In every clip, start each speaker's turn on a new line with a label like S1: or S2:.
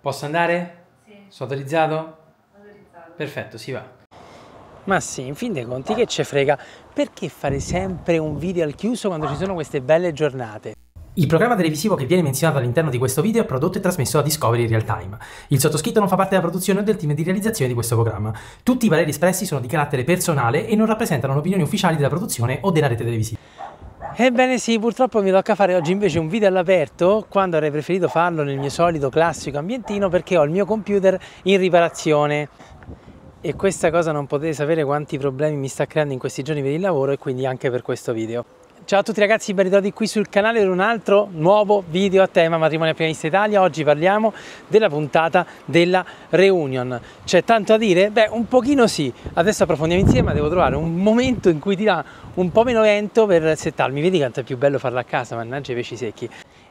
S1: Posso andare? Sì. Sono autorizzato? Autorizzato. Perfetto, si va. Ma sì, in fin dei conti che ce frega, perché fare sempre un video al chiuso quando ci sono queste belle giornate? Il programma televisivo che viene menzionato all'interno di questo video è prodotto e trasmesso da Discovery Real Time. Il sottoscritto non fa parte della produzione o del team di realizzazione di questo programma. Tutti i pareri espressi sono di carattere personale e non rappresentano opinioni ufficiali della produzione o della rete televisiva. Ebbene sì, purtroppo mi tocca fare oggi invece un video all'aperto quando avrei preferito farlo nel mio solito classico ambientino perché ho il mio computer in riparazione e questa cosa non potete sapere quanti problemi mi sta creando in questi giorni per il lavoro e quindi anche per questo video. Ciao a tutti ragazzi, ben ritrovati qui sul canale per un altro nuovo video a tema Matrimonio a Pianista Italia. Oggi parliamo della puntata della reunion. C'è tanto a dire? Beh, un pochino sì. Adesso approfondiamo insieme, ma devo trovare un momento in cui ti dà un po' meno vento per settarmi. Vedi quanto è più bello farla a casa, mannaggia i pesci secchi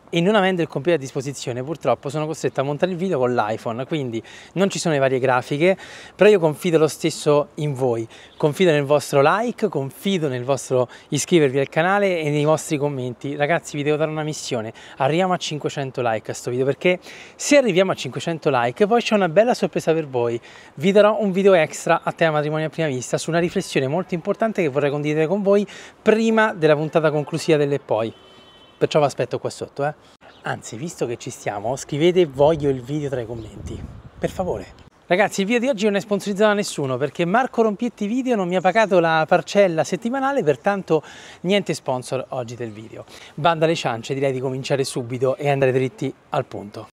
S1: e non avendo il computer a disposizione purtroppo sono costretto a montare il video con l'iPhone, quindi non ci sono le varie grafiche, però io confido lo stesso in voi, confido nel vostro like, confido nel vostro iscrivervi al canale e nei vostri commenti. Ragazzi vi devo dare una missione, arriviamo a 500 like a questo video perché se arriviamo a 500 like poi c'è una bella sorpresa per voi, vi darò un video extra a tema matrimonio a prima vista su una riflessione molto importante che vorrei condividere con voi prima della puntata conclusiva delle poi perciò vi aspetto qua sotto. Eh. Anzi, visto che ci stiamo, scrivete voglio il video tra i commenti, per favore. Ragazzi, il video di oggi non è sponsorizzato da nessuno perché Marco Rompietti Video non mi ha pagato la parcella settimanale, pertanto niente sponsor oggi del video. Banda alle ciance, direi di cominciare subito e andare dritti al punto.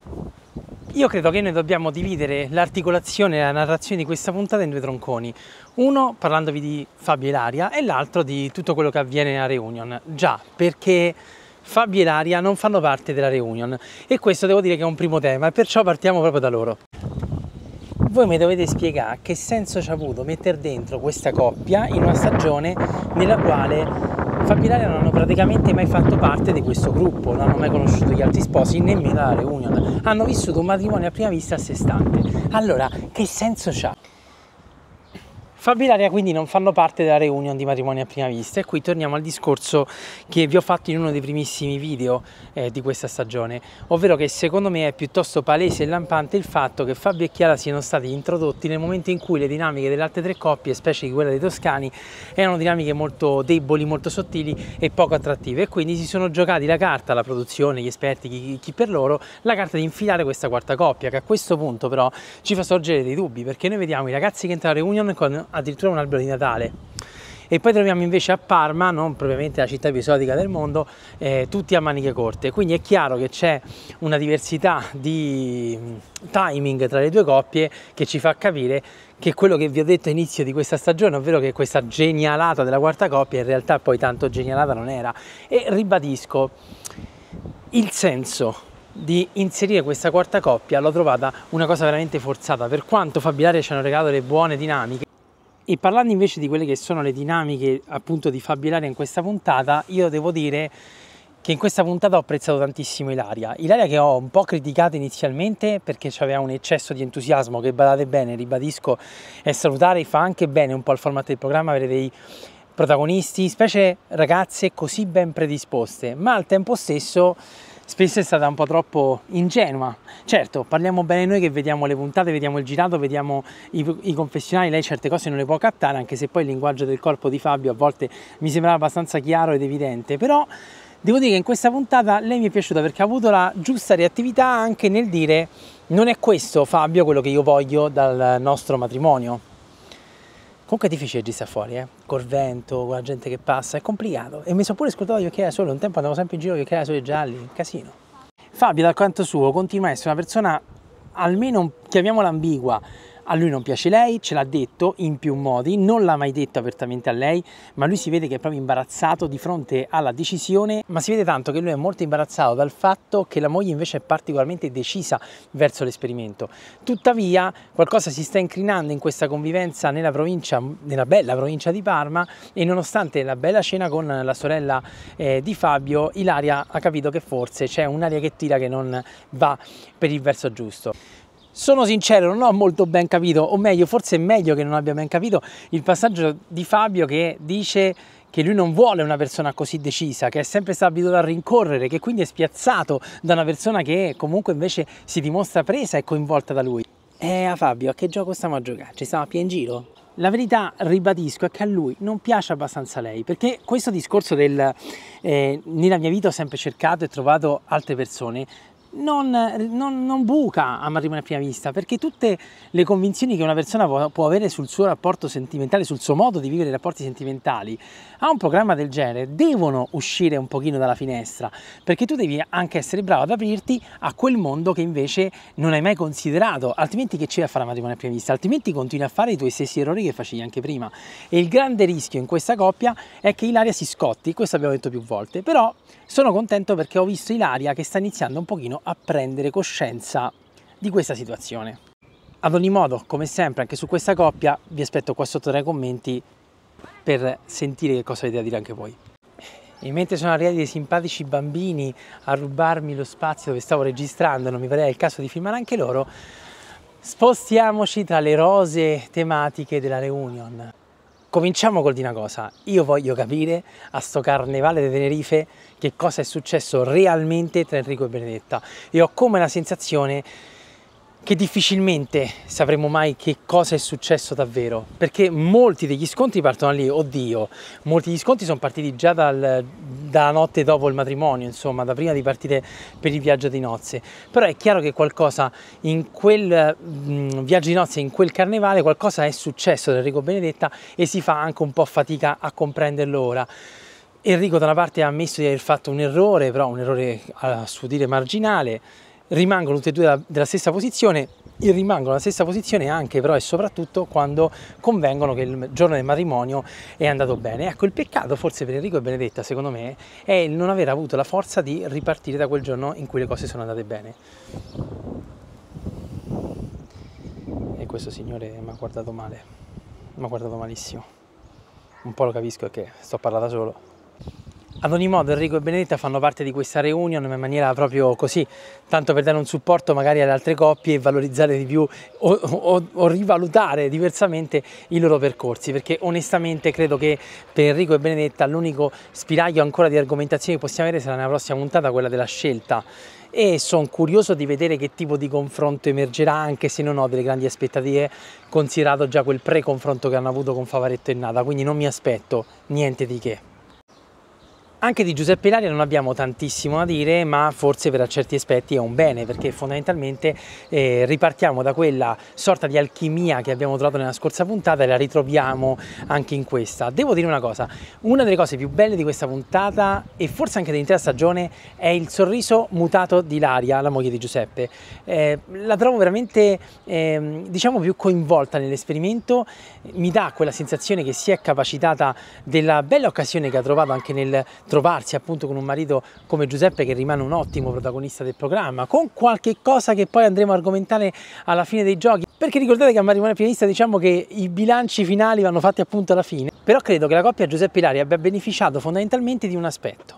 S1: Io credo che noi dobbiamo dividere l'articolazione e la narrazione di questa puntata in due tronconi. Uno parlandovi di Fabio Ilaria e l'altro di tutto quello che avviene a Reunion. Già, perché Fabio e Ilaria non fanno parte della reunion e questo devo dire che è un primo tema e perciò partiamo proprio da loro. Voi mi dovete spiegare che senso ci ha avuto mettere dentro questa coppia in una stagione nella quale Fabio e Ilaria non hanno praticamente mai fatto parte di questo gruppo, non hanno mai conosciuto gli altri sposi, nemmeno la reunion, hanno vissuto un matrimonio a prima vista a sé stante. Allora, che senso c'ha? Fabio e Ilaria quindi non fanno parte della reunion di matrimoni a prima vista e qui torniamo al discorso che vi ho fatto in uno dei primissimi video eh, di questa stagione, ovvero che secondo me è piuttosto palese e lampante il fatto che Fabio e Chiara siano stati introdotti nel momento in cui le dinamiche delle altre tre coppie, specie di quella dei toscani, erano dinamiche molto deboli, molto sottili e poco attrattive e quindi si sono giocati la carta, la produzione, gli esperti, chi, chi per loro, la carta di infilare questa quarta coppia che a questo punto però ci fa sorgere dei dubbi perché noi vediamo i ragazzi che entrano a reunion con addirittura un albero di Natale. E poi troviamo invece a Parma, non propriamente la città più esotica del mondo, eh, tutti a maniche corte. Quindi è chiaro che c'è una diversità di mm, timing tra le due coppie che ci fa capire che quello che vi ho detto all'inizio di questa stagione, ovvero che questa genialata della quarta coppia in realtà poi tanto genialata non era. E ribadisco, il senso di inserire questa quarta coppia l'ho trovata una cosa veramente forzata, per quanto Fabilare ci hanno regalato le buone dinamiche. E parlando invece di quelle che sono le dinamiche appunto di Fabio Ilaria in questa puntata, io devo dire che in questa puntata ho apprezzato tantissimo Ilaria. Ilaria che ho un po' criticato inizialmente perché aveva un eccesso di entusiasmo che badate bene, ribadisco, è salutare, e fa anche bene un po' al format del programma avere dei protagonisti, specie ragazze così ben predisposte, ma al tempo stesso spesso è stata un po' troppo ingenua. Certo, parliamo bene noi che vediamo le puntate, vediamo il girato, vediamo i, i confessionali, lei certe cose non le può captare, anche se poi il linguaggio del corpo di Fabio a volte mi sembrava abbastanza chiaro ed evidente, però devo dire che in questa puntata lei mi è piaciuta perché ha avuto la giusta reattività anche nel dire non è questo Fabio quello che io voglio dal nostro matrimonio. Comunque è difficile di stare fuori, eh? col vento, con la gente che passa, è complicato. E mi sono pure scordato gli occhiali da sole, un tempo andavo sempre in giro con gli occhiali da sole gialli, casino. Fabio, dal canto suo, continua a essere una persona almeno, chiamiamola ambigua, a lui non piace lei, ce l'ha detto in più modi, non l'ha mai detto apertamente a lei, ma lui si vede che è proprio imbarazzato di fronte alla decisione, ma si vede tanto che lui è molto imbarazzato dal fatto che la moglie invece è particolarmente decisa verso l'esperimento. Tuttavia qualcosa si sta incrinando in questa convivenza nella provincia, nella bella provincia di Parma e nonostante la bella cena con la sorella eh, di Fabio, Ilaria ha capito che forse c'è un'aria che tira che non va per il verso giusto. Sono sincero, non ho molto ben capito, o meglio, forse è meglio che non abbia ben capito il passaggio di Fabio che dice che lui non vuole una persona così decisa, che è sempre stato abituato a rincorrere, che quindi è spiazzato da una persona che comunque invece si dimostra presa e coinvolta da lui. E eh, a Fabio, a che gioco stiamo a giocare? Ci stiamo a in giro? La verità, ribadisco, è che a lui non piace abbastanza lei, perché questo discorso del eh, nella mia vita ho sempre cercato e trovato altre persone non, non, non, buca a matrimonio a prima vista, perché tutte le convinzioni che una persona può, può, avere sul suo rapporto sentimentale, sul suo modo di vivere i rapporti sentimentali, a un programma del genere devono uscire un pochino dalla finestra, perché tu devi anche essere bravo ad aprirti a quel mondo che invece non hai mai considerato, altrimenti che c'è a fare a matrimonio a prima vista, altrimenti continui a fare i tuoi stessi errori che facevi anche prima. E il grande rischio in questa coppia è che Ilaria si scotti, questo abbiamo detto più volte, però sono contento perché ho visto Ilaria che sta iniziando un pochino a prendere coscienza di questa situazione. Ad ogni modo, come sempre, anche su questa coppia, vi aspetto qua sotto nei commenti per sentire che cosa avete da dire anche voi. E mentre sono arrivati dei simpatici bambini a rubarmi lo spazio dove stavo registrando, non mi pareva il caso di filmare anche loro, spostiamoci tra le rose tematiche della reunion. Cominciamo col di una cosa, io voglio capire a sto carnevale di Tenerife che cosa è successo realmente tra Enrico e Benedetta e ho come la sensazione che difficilmente sapremo mai che cosa è successo davvero, perché molti degli scontri partono lì, oddio, molti degli scontri sono partiti già dal, dalla notte dopo il matrimonio, insomma, da prima di partire per il viaggio di nozze, però è chiaro che qualcosa in quel mh, mm, viaggio di nozze, in quel carnevale, qualcosa è successo da Enrico Benedetta e si fa anche un po' fatica a comprenderlo ora. Enrico da una parte ha ammesso di aver fatto un errore, però un errore a suo dire marginale, rimangono tutte e due della stessa posizione rimangono alla stessa posizione anche però e soprattutto quando convengono che il giorno del matrimonio è andato bene. Ecco, il peccato forse per Enrico e Benedetta, secondo me, è il non aver avuto la forza di ripartire da quel giorno in cui le cose sono andate bene. E questo signore mi ha guardato male, mi ha guardato malissimo. Un po' lo capisco perché sto parlando da solo. Ad ogni modo Enrico e Benedetta fanno parte di questa reunion in maniera proprio così, tanto per dare un supporto magari alle altre coppie e valorizzare di più o, o, o rivalutare diversamente i loro percorsi, perché onestamente credo che per Enrico e Benedetta l'unico spiraglio ancora di argomentazioni che possiamo avere sarà nella prossima puntata, quella della scelta e sono curioso di vedere che tipo di confronto emergerà anche se non ho delle grandi aspettative considerato già quel pre-confronto che hanno avuto con Favaretto e Nada, quindi non mi aspetto niente di che. Anche di Giuseppe Ilaria non abbiamo tantissimo da dire, ma forse per certi aspetti è un bene, perché fondamentalmente eh, ripartiamo da quella sorta di alchimia che abbiamo trovato nella scorsa puntata e la ritroviamo anche in questa. Devo dire una cosa, una delle cose più belle di questa puntata e forse anche dell'intera stagione è il sorriso mutato di Ilaria, la moglie di Giuseppe. Eh, la trovo veramente, eh, diciamo, più coinvolta nell'esperimento, mi dà quella sensazione che si è capacitata della bella occasione che ha trovato anche nel trovarsi appunto con un marito come Giuseppe che rimane un ottimo protagonista del programma, con qualche cosa che poi andremo a argomentare alla fine dei giochi, perché ricordate che a Matrimonio Pianista diciamo che i bilanci finali vanno fatti appunto alla fine, però credo che la coppia Giuseppe Ilari abbia beneficiato fondamentalmente di un aspetto,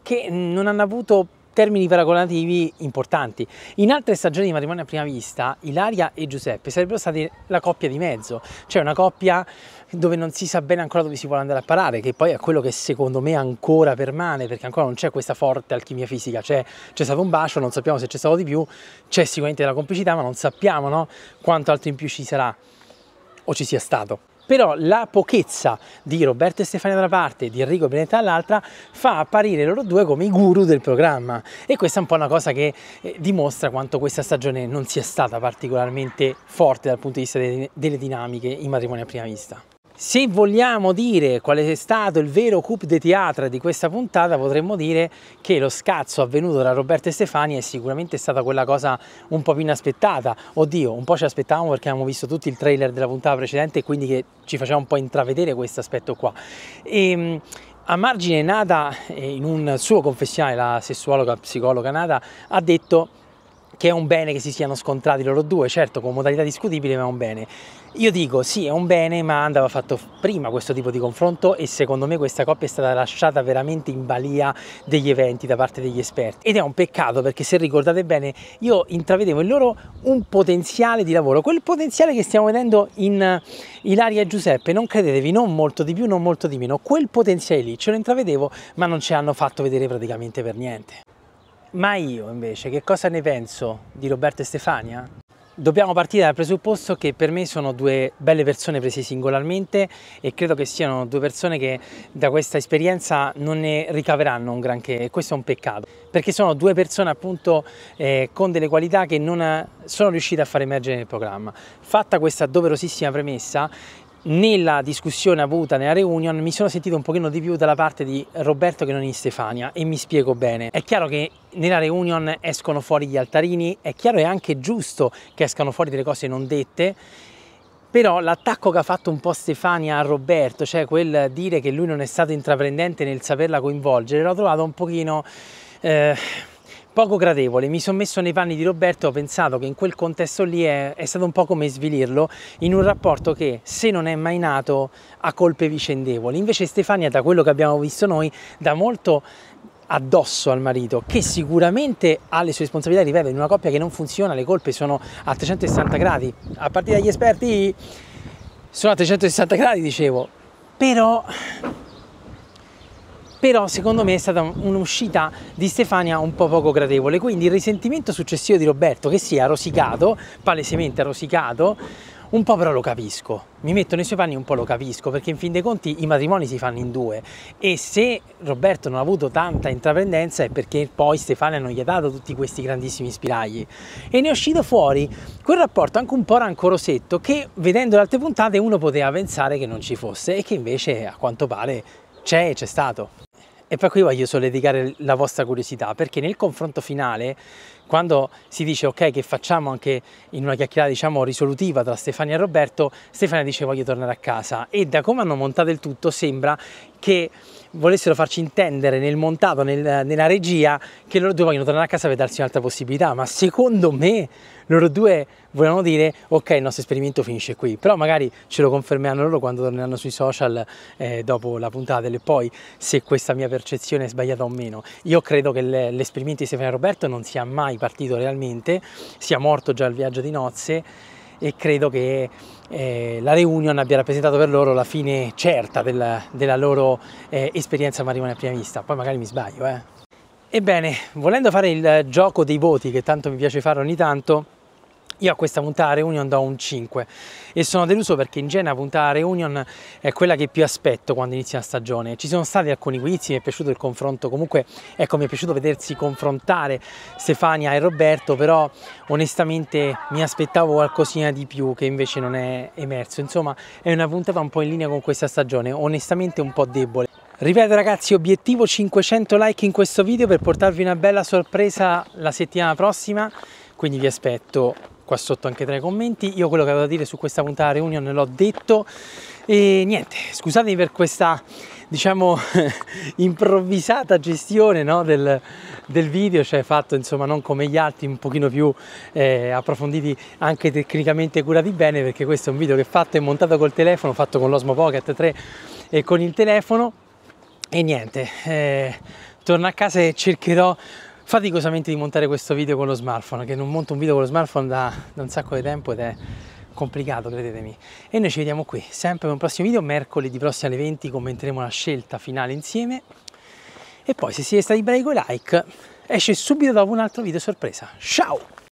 S1: che non hanno avuto termini paragonativi importanti. In altre stagioni di matrimonio a prima vista, Ilaria e Giuseppe sarebbero stati la coppia di mezzo, cioè una coppia dove non si sa bene ancora dove si vuole andare a parare, che poi è quello che secondo me ancora permane, perché ancora non c'è questa forte alchimia fisica, c'è, c'è stato un bacio, non sappiamo se c'è stato di più, c'è sicuramente la complicità, ma non sappiamo no? quanto altro in più ci sarà o ci sia stato però la pochezza di Roberto e Stefania da una parte e di Enrico Benetta dall'altra fa apparire loro due come i guru del programma e questa è un po' una cosa che eh, dimostra quanto questa stagione non sia stata particolarmente forte dal punto di vista delle dinamiche in matrimonio a prima vista. Se vogliamo dire qual è stato il vero coup de teatro di questa puntata, potremmo dire che lo scazzo avvenuto da Roberto e Stefani è sicuramente stata quella cosa un po' più inaspettata. Oddio, un po' ci aspettavamo perché abbiamo visto tutti il trailer della puntata precedente e quindi che ci faceva un po' intravedere questo aspetto qua. E, ehm, a margine Nada, eh, in un suo confessionale, la sessuologa psicologa Nada, ha detto che è un bene che si siano scontrati loro due, certo con modalità discutibile, ma è un bene. Io dico sì, è un bene, ma andava fatto prima questo tipo di confronto e secondo me questa coppia è stata lasciata veramente in balia degli eventi da parte degli esperti. Ed è un peccato perché se ricordate bene, io intravedevo in loro un potenziale di lavoro, quel potenziale che stiamo vedendo in Ilaria e Giuseppe, non credetevi, non molto di più, non molto di meno, quel potenziale lì ce lo intravedevo, ma non ce l'hanno fatto vedere praticamente per niente. Ma io invece che cosa ne penso di Roberto e Stefania? Dobbiamo partire dal presupposto che per me sono due belle persone prese singolarmente e credo che siano due persone che da questa esperienza non ne ricaveranno un granché e questo è un peccato perché sono due persone appunto eh, con delle qualità che non eh, sono riuscite a far emergere nel programma. Fatta questa doverosissima premessa, nella discussione avuta nella reunion mi sono sentito un pochino di più dalla parte di Roberto che non in Stefania e mi spiego bene. È chiaro che nella reunion escono fuori gli altarini, è chiaro e anche giusto che escano fuori delle cose non dette, però l'attacco che ha fatto un po' Stefania a Roberto, cioè quel dire che lui non è stato intraprendente nel saperla coinvolgere, l'ho trovato un pochino... Eh poco gradevole. Mi sono messo nei panni di Roberto, ho pensato che in quel contesto lì è, è, stato un po' come svilirlo in un rapporto che, se non è mai nato, ha colpe vicendevoli. Invece Stefania, da quello che abbiamo visto noi, dà molto addosso al marito che sicuramente ha le sue responsabilità ripeto in una coppia che non funziona le colpe sono a 360 gradi a partire dagli esperti sono a 360 gradi dicevo però però secondo me è stata un'uscita di Stefania un po' poco gradevole, quindi il risentimento successivo di Roberto che si è rosicato, palesemente rosicato, un po' però lo capisco, mi metto nei suoi panni un po' lo capisco, perché in fin dei conti i matrimoni si fanno in due e se Roberto non ha avuto tanta intraprendenza è perché poi Stefania non gli ha dato tutti questi grandissimi spiragli e ne è uscito fuori quel rapporto anche un po' rancorosetto che vedendo le altre puntate uno poteva pensare che non ci fosse e che invece a quanto pare c'è, e c'è stato. E poi qui voglio solleticare la vostra curiosità, perché nel confronto finale, quando si dice ok che facciamo anche in una chiacchierata diciamo risolutiva tra Stefania e Roberto, Stefania dice voglio tornare a casa e da come hanno montato il tutto sembra che volessero farci intendere nel montato, nel, nella regia, che loro due vogliono tornare a casa per darsi un'altra possibilità, ma secondo me loro due volevano dire ok il nostro esperimento finisce qui, però magari ce lo confermeranno loro quando torneranno sui social eh, dopo la puntata e poi se questa mia percezione è sbagliata o meno. Io credo che l'esperimento di Stefano Roberto non sia mai partito realmente, sia morto già il viaggio di nozze e credo che eh, la reunion abbia rappresentato per loro la fine certa della, della loro eh, esperienza matrimonio a prima vista, poi magari mi sbaglio. Eh. Ebbene, volendo fare il gioco dei voti che tanto mi piace fare ogni tanto, io a questa puntata Reunion do un 5 e sono deluso perché in genere la puntata Reunion è quella che più aspetto quando inizia la stagione. Ci sono stati alcuni guizzi, mi è piaciuto il confronto, comunque ecco mi è piaciuto vedersi confrontare Stefania e Roberto, però onestamente mi aspettavo qualcosina di più che invece non è emerso. Insomma è una puntata un po' in linea con questa stagione, onestamente un po' debole. Ripeto ragazzi, obiettivo 500 like in questo video per portarvi una bella sorpresa la settimana prossima, quindi vi aspetto qua sotto anche tra i commenti. Io quello che avevo da dire su questa puntata reunion l'ho detto e niente, scusatemi per questa diciamo improvvisata gestione no, del, del, video, cioè fatto insomma non come gli altri, un pochino più eh, approfonditi anche tecnicamente curati bene perché questo è un video che è fatto e montato col telefono, fatto con l'Osmo Pocket 3 e con il telefono e niente, eh, torno a casa e cercherò faticosamente di montare questo video con lo smartphone, che non monto un video con lo smartphone da, da un sacco di tempo ed è complicato, credetemi. E noi ci vediamo qui, sempre con un prossimo video, mercoledì prossimo alle 20 commenteremo la scelta finale insieme. E poi se siete stati bravi con i like, esce subito dopo un altro video sorpresa. Ciao!